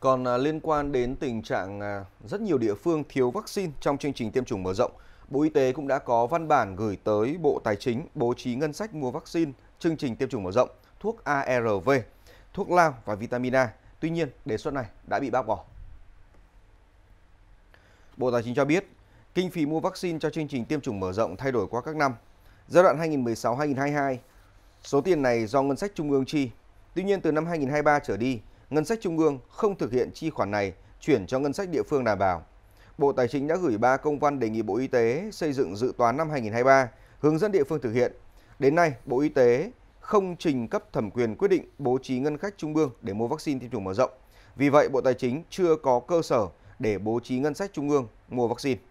Còn à, liên quan đến tình trạng à, rất nhiều địa phương thiếu vaccine trong chương trình tiêm chủng mở rộng, Bộ Y tế cũng đã có văn bản gửi tới Bộ Tài chính bố trí ngân sách mua vaccine, chương trình tiêm chủng mở rộng, thuốc ARV, thuốc lao và vitamin A. Tuy nhiên, đề xuất này đã bị bác bỏ. Bộ Tài chính cho biết, kinh phí mua vaccine cho chương trình tiêm chủng mở rộng thay đổi qua các năm. Giai đoạn 2016-2022, số tiền này do ngân sách trung ương chi. Tuy nhiên, từ năm 2023 trở đi, ngân sách trung ương không thực hiện chi khoản này chuyển cho ngân sách địa phương đảm bảo. Bộ Tài chính đã gửi 3 công văn đề nghị Bộ Y tế xây dựng dự toán năm 2023, hướng dẫn địa phương thực hiện. Đến nay, Bộ Y tế không trình cấp thẩm quyền quyết định bố trí ngân sách trung ương để mua vaccine tiêm chủng mở rộng. Vì vậy, Bộ Tài chính chưa có cơ sở để bố trí ngân sách trung ương mua vaccine.